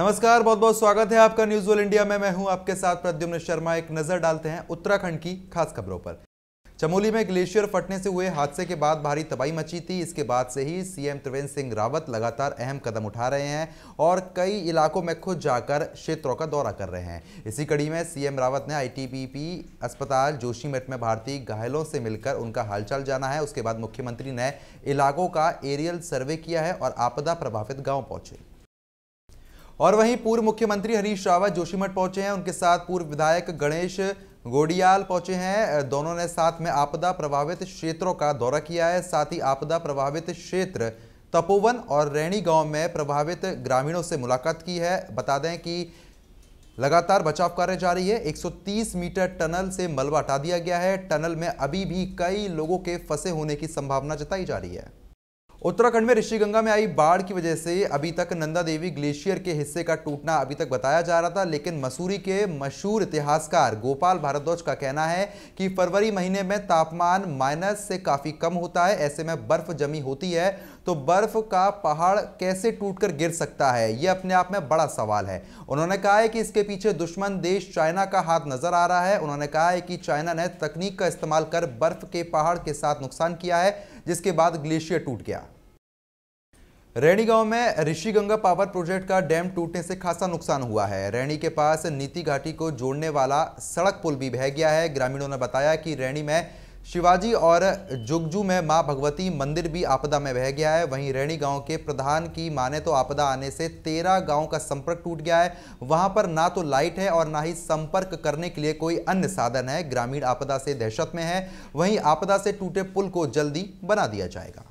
नमस्कार बहुत बहुत स्वागत है आपका न्यूज वर्ल्ड इंडिया में मैं हूं आपके साथ प्रद्युम्न शर्मा एक नजर डालते हैं उत्तराखंड की खास खबरों पर चमोली में ग्लेशियर फटने से हुए हादसे के बाद भारी तबाही मची थी इसके बाद से ही सीएम त्रिवेंद्र सिंह रावत लगातार अहम कदम उठा रहे हैं और कई इलाकों में खुद जाकर क्षेत्रों का दौरा कर रहे हैं इसी कड़ी में सीएम रावत ने आईटीबीपी अस्पताल जोशीमठ में भारतीय घायलों से मिलकर उनका हालचाल जाना है उसके बाद मुख्यमंत्री ने इलाकों का एरियल सर्वे किया है और आपदा प्रभावित गाँव पहुंचे और वहीं पूर्व मुख्यमंत्री हरीश रावत जोशीमठ पहुंचे हैं उनके साथ पूर्व विधायक गणेश गोडियाल पहुंचे हैं दोनों ने साथ में आपदा प्रभावित क्षेत्रों का दौरा किया है साथ ही आपदा प्रभावित क्षेत्र तपोवन और रैणी गांव में प्रभावित ग्रामीणों से मुलाकात की है बता दें कि लगातार बचाव कार्य जारी है 130 मीटर टनल से मलबा हटा दिया गया है टनल में अभी भी कई लोगों के फंसे होने की संभावना जताई जा रही है उत्तराखंड में ऋषिगंगा में आई बाढ़ की वजह से अभी तक नंदा देवी ग्लेशियर के हिस्से का टूटना अभी तक बताया जा रहा था लेकिन मसूरी के मशहूर इतिहासकार गोपाल भारद्वाज का कहना है कि फरवरी महीने में तापमान माइनस से काफ़ी कम होता है ऐसे में बर्फ जमी होती है तो बर्फ का पहाड़ कैसे टूटकर गिर सकता है यह अपने आप में बड़ा सवाल है उन्होंने कहा है कि इसके पीछे दुश्मन देश चाइना का हाथ नजर आ रहा है उन्होंने कहा है कि चाइना ने तकनीक का इस्तेमाल कर बर्फ के पहाड़ के साथ नुकसान किया है जिसके बाद ग्लेशियर टूट गया रैणी गांव में ऋषि गंगा पावर प्रोजेक्ट का डैम टूटने से खासा नुकसान हुआ है रैणी के पास नीति घाटी को जोड़ने वाला सड़क पुल भी बह गया है ग्रामीणों ने बताया कि रैणी में शिवाजी और जुगजू में मां भगवती मंदिर भी आपदा में बह गया है वहीं रैणी गांव के प्रधान की माने तो आपदा आने से तेरह गांव का संपर्क टूट गया है वहां पर ना तो लाइट है और ना ही संपर्क करने के लिए कोई अन्य साधन है ग्रामीण आपदा से दहशत में है वहीं आपदा से टूटे पुल को जल्दी बना दिया जाएगा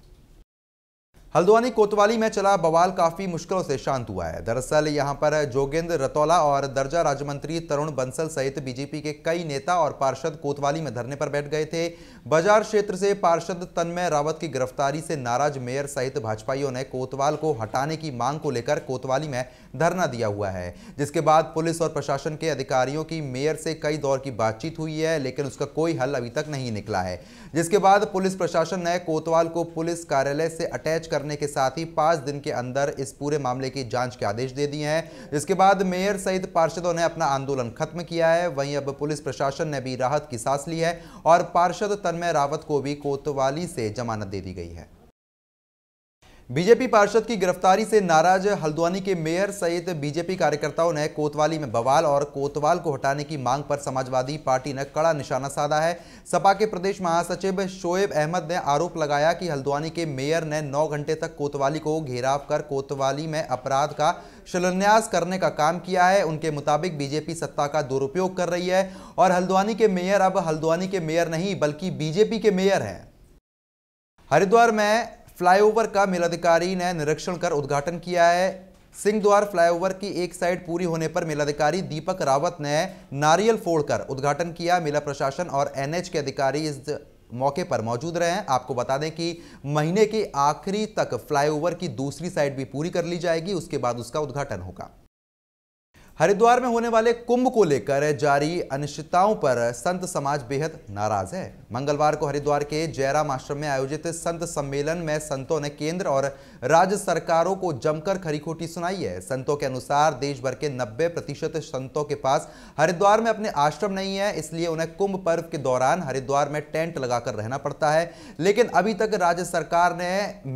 हल्द्वानी कोतवाली में चला बवाल काफी मुश्किलों से शांत हुआ है दरअसल यहां पर जोगेंद्र रतौला और दर्जा राज्य मंत्री तरुण बंसल सहित बीजेपी के कई नेता और पार्षद कोतवाली में धरने पर बैठ गए थे बाजार क्षेत्र से पार्षद तन्मय रावत की गिरफ्तारी से नाराज मेयर सहित भाजपाइयों ने कोतवाल को हटाने की मांग को लेकर कोतवाली में धरना दिया हुआ है जिसके बाद पुलिस और प्रशासन के अधिकारियों की मेयर से कई दौर की बातचीत हुई है लेकिन उसका कोई हल अभी तक नहीं निकला है जिसके बाद पुलिस प्रशासन ने कोतवाल को पुलिस कार्यालय से अटैच कर करने के साथ ही पांच दिन के अंदर इस पूरे मामले की जांच के आदेश दे दिए हैं इसके बाद मेयर सहित पार्षदों ने अपना आंदोलन खत्म किया है वहीं अब पुलिस प्रशासन ने भी राहत की सांस ली है और पार्षद तन्मय रावत को भी कोतवाली से जमानत दे दी गई है बीजेपी पार्षद की गिरफ्तारी से नाराज हल्द्वानी के मेयर सहित बीजेपी कार्यकर्ताओं ने कोतवाली में बवाल और कोतवाल को हटाने की मांग पर समाजवादी पार्टी ने कड़ा निशाना साधा है सपा के प्रदेश महासचिव शोएब अहमद ने आरोप लगाया कि हल्द्वानी के मेयर ने 9 घंटे तक कोतवाली को घेराव कर कोतवाली में अपराध का शिलान्यास करने का काम किया है उनके मुताबिक बीजेपी सत्ता का दुरुपयोग कर रही है और हल्द्वानी के मेयर अब हल्द्वानी के मेयर नहीं बल्कि बीजेपी के मेयर हैं हरिद्वार में फ्लाईओवर का मेलाधिकारी ने निरीक्षण कर उद्घाटन किया है सिंह द्वार फ्लाईओवर की एक साइड पूरी होने पर मेलाधिकारी दीपक रावत ने नारियल फोड़कर उद्घाटन किया मेला प्रशासन और एनएच के अधिकारी इस मौके पर मौजूद रहे हैं आपको बता दें कि महीने के आखिरी तक फ्लाईओवर की दूसरी साइड भी पूरी कर ली जाएगी उसके बाद उसका उद्घाटन होगा हरिद्वार में होने वाले कुंभ को लेकर जारी अनिश्चितताओं पर संत समाज बेहद नाराज है मंगलवार को हरिद्वार के जयराम आश्रम में आयोजित संत सम्मेलन में संतों ने केंद्र और राज्य सरकारों को जमकर खरी खोटी सुनाई है संतों के अनुसार देश भर के 90 प्रतिशत संतों के पास हरिद्वार में अपने आश्रम नहीं है इसलिए उन्हें कुंभ पर्व के दौरान हरिद्वार में टेंट लगाकर रहना पड़ता है लेकिन अभी तक राज्य सरकार ने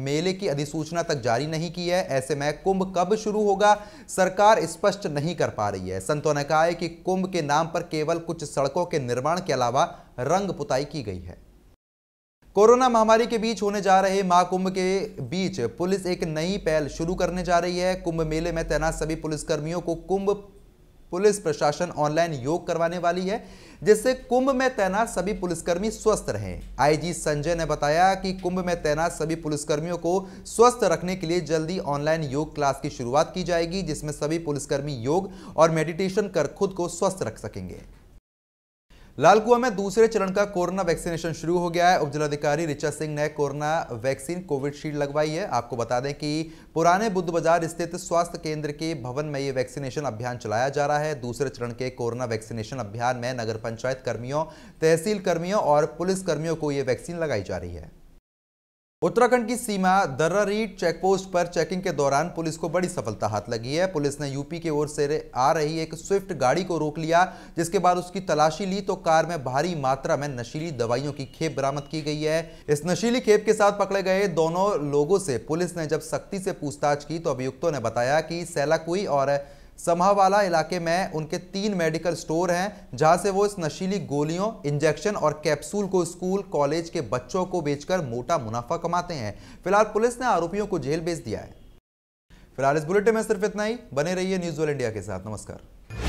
मेले की अधिसूचना तक जारी नहीं की है ऐसे में कुंभ कब शुरू होगा सरकार स्पष्ट नहीं कर पा रही है संतों ने कहा है कि कुंभ के नाम पर केवल कुछ सड़कों के निर्माण के अलावा रंग पुताई की गई है कोरोना महामारी के बीच होने जा रहे महाकुंभ के बीच पुलिस एक नई पहल शुरू करने जा रही है कुंभ मेले में तैनात सभी पुलिसकर्मियों को कुंभ पुलिस प्रशासन ऑनलाइन योग करवाने वाली है जिससे कुंभ में तैनात सभी पुलिसकर्मी स्वस्थ रहें आईजी संजय ने बताया कि कुंभ में तैनात सभी पुलिसकर्मियों को स्वस्थ रखने के लिए जल्दी ऑनलाइन योग क्लास की शुरुआत की जाएगी जिसमें सभी पुलिसकर्मी योग और मेडिटेशन कर खुद को स्वस्थ रख सकेंगे लालकुआ में दूसरे चरण का कोरोना वैक्सीनेशन शुरू हो गया है उपजिलाधिकारी ऋचा सिंह ने कोरोना वैक्सीन कोविडशील्ड लगवाई है आपको बता दें कि पुराने बुद्ध बाजार स्थित स्वास्थ्य केंद्र के भवन में ये वैक्सीनेशन अभियान चलाया जा रहा है दूसरे चरण के कोरोना वैक्सीनेशन अभियान में नगर पंचायत कर्मियों तहसील कर्मियों और पुलिस कर्मियों को ये वैक्सीन लगाई जा रही है उत्तराखंड की सीमा दर्रारीट चेकपोस्ट पर चेकिंग के दौरान पुलिस को बड़ी सफलता हाथ लगी है पुलिस ने यूपी की ओर से आ रही एक स्विफ्ट गाड़ी को रोक लिया जिसके बाद उसकी तलाशी ली तो कार में भारी मात्रा में नशीली दवाइयों की खेप बरामद की गई है इस नशीली खेप के साथ पकड़े गए दोनों लोगों से पुलिस ने जब सख्ती से पूछताछ की तो अभियुक्तों ने बताया कि सैलाकुई और समावाला इलाके में उनके तीन मेडिकल स्टोर हैं जहां से वो इस नशीली गोलियों इंजेक्शन और कैप्सूल को स्कूल कॉलेज के बच्चों को बेचकर मोटा मुनाफा कमाते हैं फिलहाल पुलिस ने आरोपियों को जेल भेज दिया है फिलहाल इस बुलेटिन में सिर्फ इतना ही बने रहिए न्यूज वेल इंडिया के साथ नमस्कार